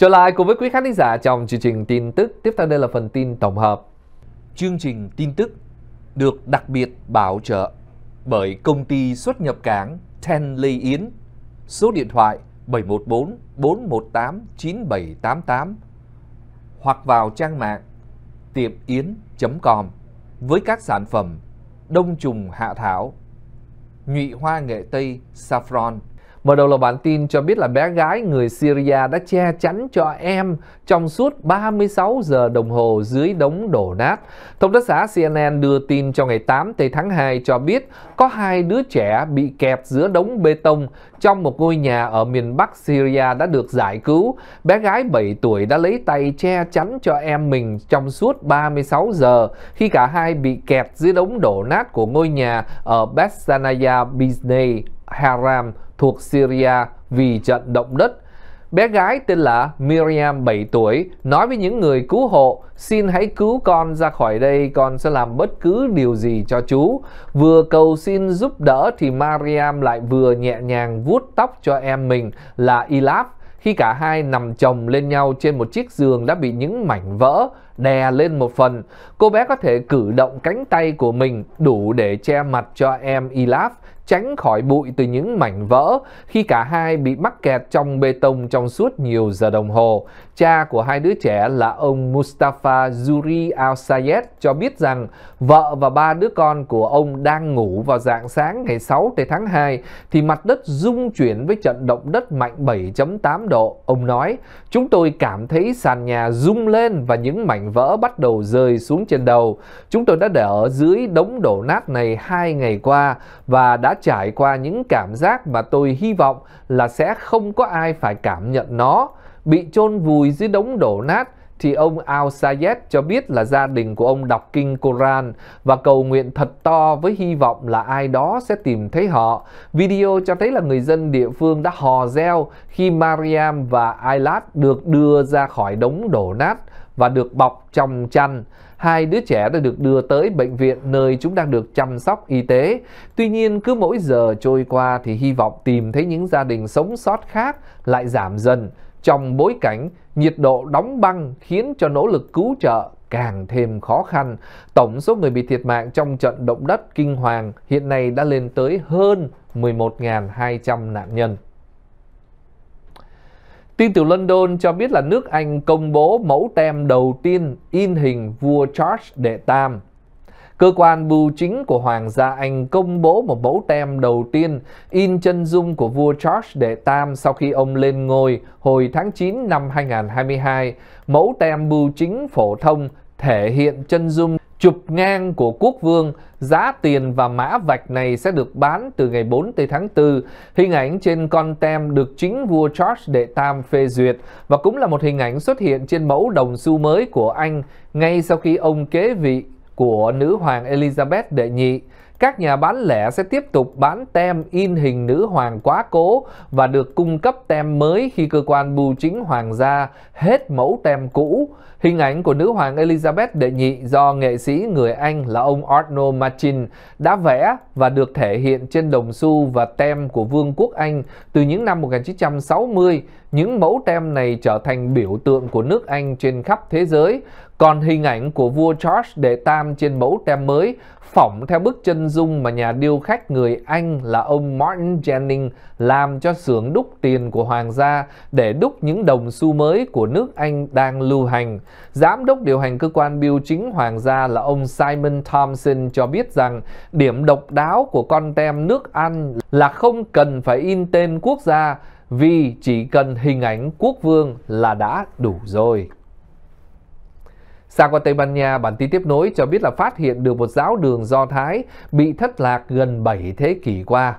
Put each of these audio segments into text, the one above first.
Trở lại cùng với quý khán giả trong chương trình tin tức, tiếp theo đây là phần tin tổng hợp. Chương trình tin tức được đặc biệt bảo trợ bởi công ty xuất nhập cảng Ten Lê Yến, số điện thoại 714 418 9788 hoặc vào trang mạng tiệm yến.com với các sản phẩm đông trùng hạ thảo, nhụy hoa nghệ tây saffron, Mở đầu là bản tin cho biết là bé gái người Syria đã che chắn cho em trong suốt 36 giờ đồng hồ dưới đống đổ nát. Thông tấn xã CNN đưa tin cho ngày 8 tháng 2 cho biết có hai đứa trẻ bị kẹt giữa đống bê tông trong một ngôi nhà ở miền Bắc Syria đã được giải cứu. Bé gái 7 tuổi đã lấy tay che chắn cho em mình trong suốt 36 giờ khi cả hai bị kẹt dưới đống đổ nát của ngôi nhà ở Bessanaya Bizney Haram thuộc Syria vì trận động đất. Bé gái tên là Miriam 7 tuổi nói với những người cứu hộ, xin hãy cứu con ra khỏi đây, con sẽ làm bất cứ điều gì cho chú. Vừa cầu xin giúp đỡ thì Miriam lại vừa nhẹ nhàng vuốt tóc cho em mình là Ilaf khi cả hai nằm chồng lên nhau trên một chiếc giường đã bị những mảnh vỡ đè lên một phần, cô bé có thể cử động cánh tay của mình đủ để che mặt cho em Ilaf tránh khỏi bụi từ những mảnh vỡ khi cả hai bị mắc kẹt trong bê tông trong suốt nhiều giờ đồng hồ. Cha của hai đứa trẻ là ông Mustafa Zuri Al-Sayed cho biết rằng vợ và ba đứa con của ông đang ngủ vào dạng sáng ngày 6 tháng 2 thì mặt đất rung chuyển với trận động đất mạnh 7.8 độ. Ông nói, chúng tôi cảm thấy sàn nhà rung lên và những mảnh vỡ bắt đầu rơi xuống trên đầu. Chúng tôi đã để ở dưới đống đổ nát này hai ngày qua và đã trải qua những cảm giác mà tôi hy vọng là sẽ không có ai phải cảm nhận nó. Bị chôn vùi dưới đống đổ nát, thì ông Al Sayed cho biết là gia đình của ông đọc kinh Koran và cầu nguyện thật to với hy vọng là ai đó sẽ tìm thấy họ. Video cho thấy là người dân địa phương đã hò reo khi Mariam và Ailat được đưa ra khỏi đống đổ nát và được bọc trong chăn. Hai đứa trẻ đã được đưa tới bệnh viện nơi chúng đang được chăm sóc y tế. Tuy nhiên, cứ mỗi giờ trôi qua thì hy vọng tìm thấy những gia đình sống sót khác lại giảm dần. Trong bối cảnh, nhiệt độ đóng băng khiến cho nỗ lực cứu trợ càng thêm khó khăn. Tổng số người bị thiệt mạng trong trận động đất kinh hoàng hiện nay đã lên tới hơn 11.200 nạn nhân. Tin từ London cho biết là nước Anh công bố mẫu tem đầu tiên in hình vua George đệ Tam. Cơ quan bưu chính của Hoàng gia Anh công bố một mẫu tem đầu tiên in chân dung của vua George đệ Tam sau khi ông lên ngôi hồi tháng 9 năm 2022. Mẫu tem bưu chính phổ thông thể hiện chân dung chụp ngang của quốc vương, giá tiền và mã vạch này sẽ được bán từ ngày 4 tới tháng 4. Hình ảnh trên con tem được chính vua George đệ tam phê duyệt và cũng là một hình ảnh xuất hiện trên mẫu đồng xu mới của Anh ngay sau khi ông kế vị của nữ hoàng Elizabeth đệ nhị. Các nhà bán lẻ sẽ tiếp tục bán tem in hình nữ hoàng quá cố và được cung cấp tem mới khi cơ quan bưu chính hoàng gia hết mẫu tem cũ. Hình ảnh của nữ hoàng Elizabeth đệ nhị do nghệ sĩ người Anh là ông Arnold Machin đã vẽ và được thể hiện trên đồng xu và tem của Vương quốc Anh từ những năm 1960. Những mẫu tem này trở thành biểu tượng của nước Anh trên khắp thế giới. Còn hình ảnh của vua George đệ tam trên mẫu tem mới phỏng theo bức chân dung mà nhà điêu khách người Anh là ông Martin Jennings làm cho xưởng đúc tiền của hoàng gia để đúc những đồng xu mới của nước Anh đang lưu hành. Giám đốc điều hành cơ quan biêu chính hoàng gia là ông Simon Thompson cho biết rằng điểm độc đáo của con tem nước Anh là không cần phải in tên quốc gia vì chỉ cần hình ảnh quốc vương là đã đủ rồi. Sang qua Tây Ban Nha, bản tin tiếp nối cho biết là phát hiện được một giáo đường Do Thái bị thất lạc gần 7 thế kỷ qua.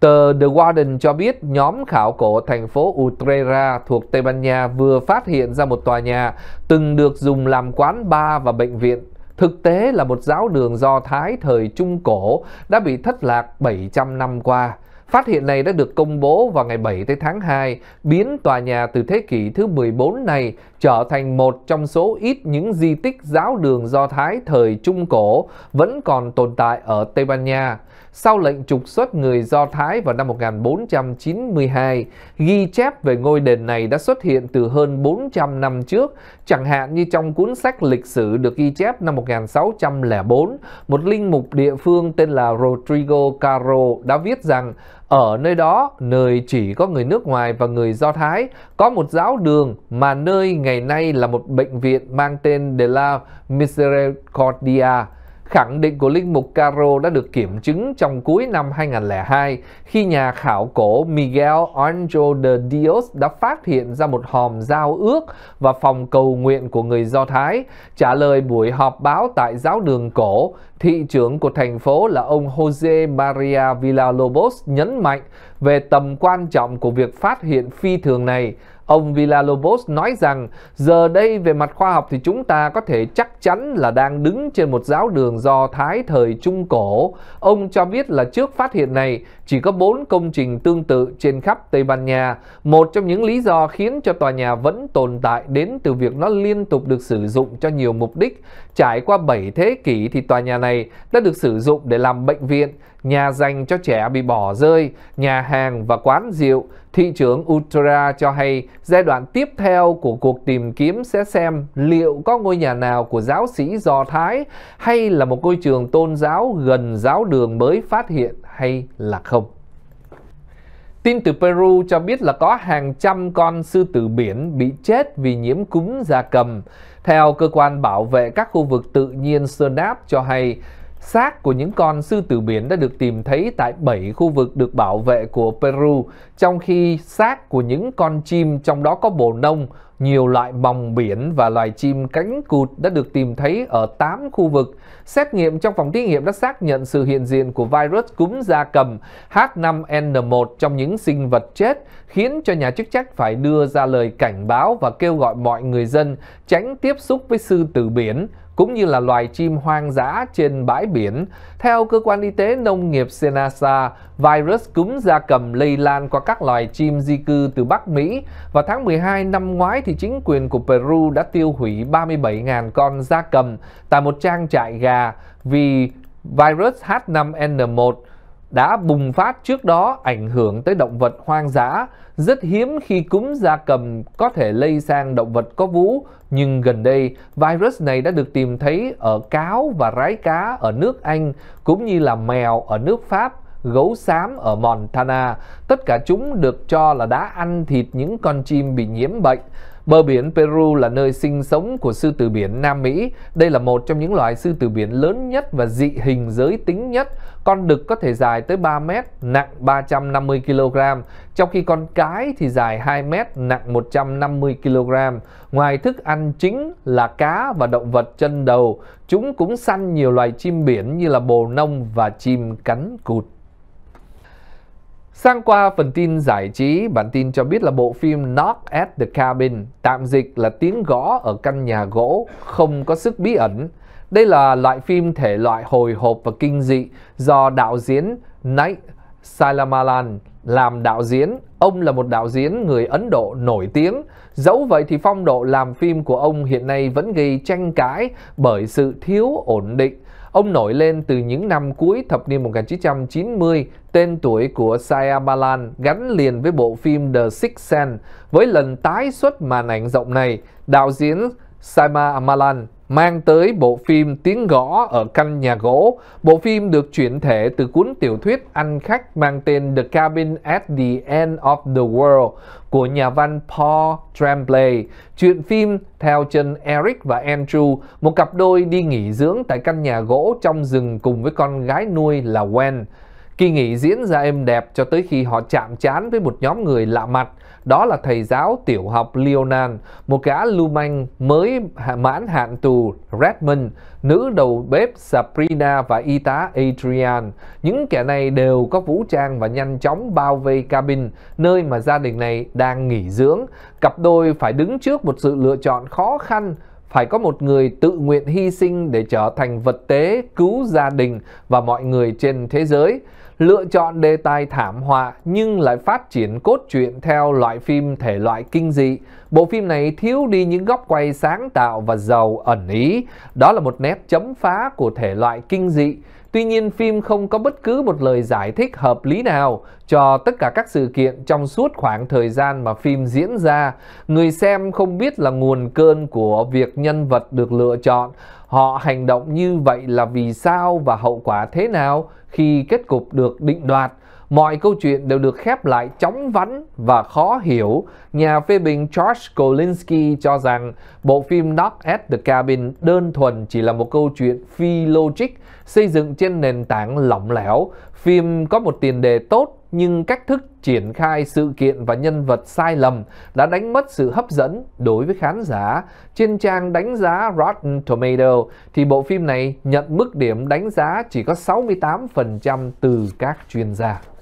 Tờ The Guardian cho biết nhóm khảo cổ thành phố Utrera thuộc Tây Ban Nha vừa phát hiện ra một tòa nhà từng được dùng làm quán bar và bệnh viện. Thực tế là một giáo đường Do Thái thời Trung Cổ đã bị thất lạc 700 năm qua. Phát hiện này đã được công bố vào ngày 7 tới tháng 2, biến tòa nhà từ thế kỷ thứ 14 này trở thành một trong số ít những di tích giáo đường Do Thái thời Trung Cổ vẫn còn tồn tại ở Tây Ban Nha sau lệnh trục xuất người Do Thái vào năm 1492, ghi chép về ngôi đền này đã xuất hiện từ hơn 400 năm trước, chẳng hạn như trong cuốn sách lịch sử được ghi chép năm 1604, một linh mục địa phương tên là Rodrigo Caro đã viết rằng ở nơi đó, nơi chỉ có người nước ngoài và người Do Thái, có một giáo đường mà nơi ngày nay là một bệnh viện mang tên De la Misericordia. Khẳng định của linh mục Caro đã được kiểm chứng trong cuối năm 2002 khi nhà khảo cổ Miguel Angel de Dios đã phát hiện ra một hòm giao ước và phòng cầu nguyện của người Do Thái, trả lời buổi họp báo tại giáo đường cổ thị trưởng của thành phố là ông Jose Maria Villalobos nhấn mạnh về tầm quan trọng của việc phát hiện phi thường này. Ông Villalobos nói rằng giờ đây về mặt khoa học thì chúng ta có thể chắc chắn là đang đứng trên một giáo đường do Thái thời Trung Cổ. Ông cho biết là trước phát hiện này chỉ có 4 công trình tương tự trên khắp Tây Ban Nha. Một trong những lý do khiến cho tòa nhà vẫn tồn tại đến từ việc nó liên tục được sử dụng cho nhiều mục đích. Trải qua 7 thế kỷ thì tòa nhà này này đã được sử dụng để làm bệnh viện, nhà dành cho trẻ bị bỏ rơi, nhà hàng và quán rượu. Thị trưởng Utara cho hay giai đoạn tiếp theo của cuộc tìm kiếm sẽ xem liệu có ngôi nhà nào của giáo sĩ Do Thái hay là một ngôi trường tôn giáo gần giáo đường mới phát hiện hay là không. Tin từ Peru cho biết là có hàng trăm con sư tử biển bị chết vì nhiễm cúm gia cầm. Theo cơ quan bảo vệ các khu vực tự nhiên SERNAP cho hay, Xác của những con sư tử biển đã được tìm thấy tại 7 khu vực được bảo vệ của Peru, trong khi xác của những con chim trong đó có bồ nông, nhiều loại bòng biển và loài chim cánh cụt đã được tìm thấy ở 8 khu vực. Xét nghiệm trong phòng thí nghiệm đã xác nhận sự hiện diện của virus cúm da cầm H5N1 trong những sinh vật chết, khiến cho nhà chức trách phải đưa ra lời cảnh báo và kêu gọi mọi người dân tránh tiếp xúc với sư tử biển cũng như là loài chim hoang dã trên bãi biển. Theo cơ quan y tế nông nghiệp Senasa, virus cúm gia cầm lây lan qua các loài chim di cư từ Bắc Mỹ. Vào tháng 12 năm ngoái thì chính quyền của Peru đã tiêu hủy 37.000 con gia cầm tại một trang trại gà vì virus H5N1 đã bùng phát trước đó ảnh hưởng tới động vật hoang dã. Rất hiếm khi cúm da cầm có thể lây sang động vật có vú, nhưng gần đây virus này đã được tìm thấy ở cáo và rái cá ở nước Anh cũng như là mèo ở nước Pháp gấu xám ở Montana. Tất cả chúng được cho là đã ăn thịt những con chim bị nhiễm bệnh. Bờ biển Peru là nơi sinh sống của sư tử biển Nam Mỹ. Đây là một trong những loài sư tử biển lớn nhất và dị hình giới tính nhất. Con đực có thể dài tới 3 mét, nặng 350 kg, trong khi con cái thì dài 2 mét, nặng 150 kg. Ngoài thức ăn chính là cá và động vật chân đầu, chúng cũng săn nhiều loài chim biển như là bồ nông và chim cánh cụt. Sang qua phần tin giải trí, bản tin cho biết là bộ phim Knock at the Cabin, tạm dịch là tiếng gõ ở căn nhà gỗ, không có sức bí ẩn. Đây là loại phim thể loại hồi hộp và kinh dị do đạo diễn Night Salamalan làm đạo diễn. Ông là một đạo diễn người Ấn Độ nổi tiếng. Dẫu vậy thì phong độ làm phim của ông hiện nay vẫn gây tranh cãi bởi sự thiếu ổn định Ông nổi lên từ những năm cuối thập niên 1990, tên tuổi của Shyamalan gắn liền với bộ phim The Sixth Sense. Với lần tái xuất màn ảnh rộng này, đạo diễn Shyamalan mang tới bộ phim Tiếng Gõ ở căn nhà gỗ. Bộ phim được chuyển thể từ cuốn tiểu thuyết ăn khách mang tên The Cabin at the End of the World của nhà văn Paul Tremblay. Chuyện phim theo chân Eric và Andrew, một cặp đôi đi nghỉ dưỡng tại căn nhà gỗ trong rừng cùng với con gái nuôi là Wen. Kỳ nghỉ diễn ra êm đẹp cho tới khi họ chạm chán với một nhóm người lạ mặt, đó là thầy giáo tiểu học Leonan, một gã lưu manh mới mãn hạn tù Redmond, nữ đầu bếp Sabrina và y tá Adrian. Những kẻ này đều có vũ trang và nhanh chóng bao vây cabin, nơi mà gia đình này đang nghỉ dưỡng. Cặp đôi phải đứng trước một sự lựa chọn khó khăn phải có một người tự nguyện hy sinh để trở thành vật tế cứu gia đình và mọi người trên thế giới lựa chọn đề tài thảm họa nhưng lại phát triển cốt truyện theo loại phim thể loại kinh dị. Bộ phim này thiếu đi những góc quay sáng tạo và giàu ẩn ý. Đó là một nét chấm phá của thể loại kinh dị. Tuy nhiên, phim không có bất cứ một lời giải thích hợp lý nào cho tất cả các sự kiện trong suốt khoảng thời gian mà phim diễn ra. Người xem không biết là nguồn cơn của việc nhân vật được lựa chọn, họ hành động như vậy là vì sao và hậu quả thế nào khi kết cục được định đoạt. Mọi câu chuyện đều được khép lại chóng vánh và khó hiểu. Nhà phê bình George Kolinsky cho rằng bộ phim Knock at the Cabin đơn thuần chỉ là một câu chuyện phi logic xây dựng trên nền tảng lỏng lẻo. Phim có một tiền đề tốt nhưng cách thức triển khai sự kiện và nhân vật sai lầm đã đánh mất sự hấp dẫn đối với khán giả. Trên trang đánh giá Rotten Tomato thì bộ phim này nhận mức điểm đánh giá chỉ có 68% từ các chuyên gia.